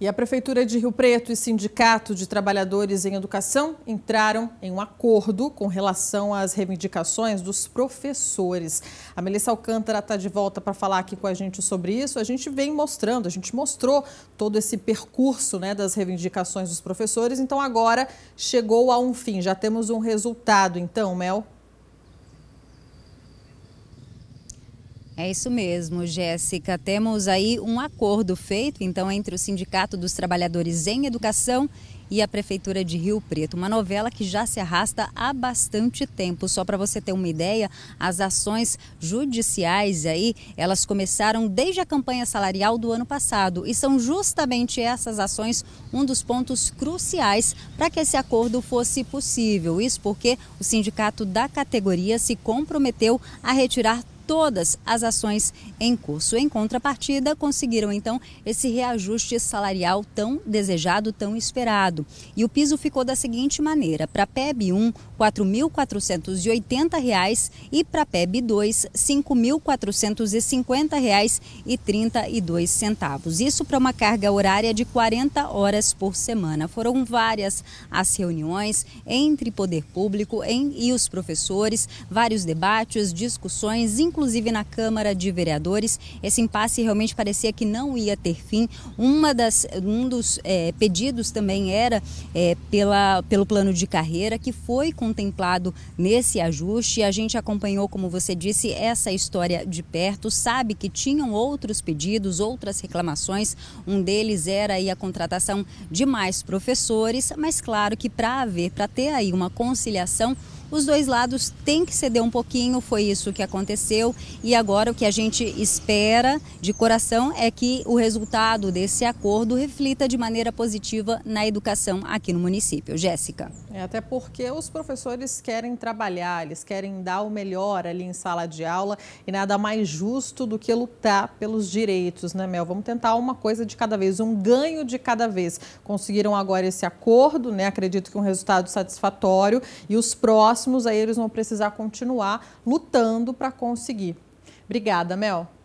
E a Prefeitura de Rio Preto e Sindicato de Trabalhadores em Educação entraram em um acordo com relação às reivindicações dos professores. A Melissa Alcântara está de volta para falar aqui com a gente sobre isso. A gente vem mostrando, a gente mostrou todo esse percurso né, das reivindicações dos professores. Então agora chegou a um fim, já temos um resultado. Então, Mel. É isso mesmo, Jéssica. Temos aí um acordo feito, então, entre o Sindicato dos Trabalhadores em Educação e a Prefeitura de Rio Preto. Uma novela que já se arrasta há bastante tempo. Só para você ter uma ideia, as ações judiciais aí, elas começaram desde a campanha salarial do ano passado e são justamente essas ações um dos pontos cruciais para que esse acordo fosse possível. Isso porque o sindicato da categoria se comprometeu a retirar todas as ações em curso. Em contrapartida, conseguiram então esse reajuste salarial tão desejado, tão esperado. E o piso ficou da seguinte maneira: para PEB 1, R$ 4.480 e para PEB 2, R$ 5.450,32. Isso para uma carga horária de 40 horas por semana. Foram várias as reuniões entre poder público e os professores, vários debates, discussões, inclusive inclusive na Câmara de Vereadores. Esse impasse realmente parecia que não ia ter fim. Uma das, um dos é, pedidos também era é, pela, pelo plano de carreira, que foi contemplado nesse ajuste. A gente acompanhou, como você disse, essa história de perto, sabe que tinham outros pedidos, outras reclamações. Um deles era a contratação de mais professores, mas claro que para haver, para ter aí uma conciliação, os dois lados têm que ceder um pouquinho, foi isso que aconteceu. E agora o que a gente espera de coração é que o resultado desse acordo reflita de maneira positiva na educação aqui no município. Jéssica. É até porque os professores querem trabalhar, eles querem dar o melhor ali em sala de aula e nada mais justo do que lutar pelos direitos, né, Mel? Vamos tentar uma coisa de cada vez, um ganho de cada vez. Conseguiram agora esse acordo, né? Acredito que um resultado satisfatório e os próximos próximos, aí eles vão precisar continuar lutando para conseguir. Obrigada, Mel.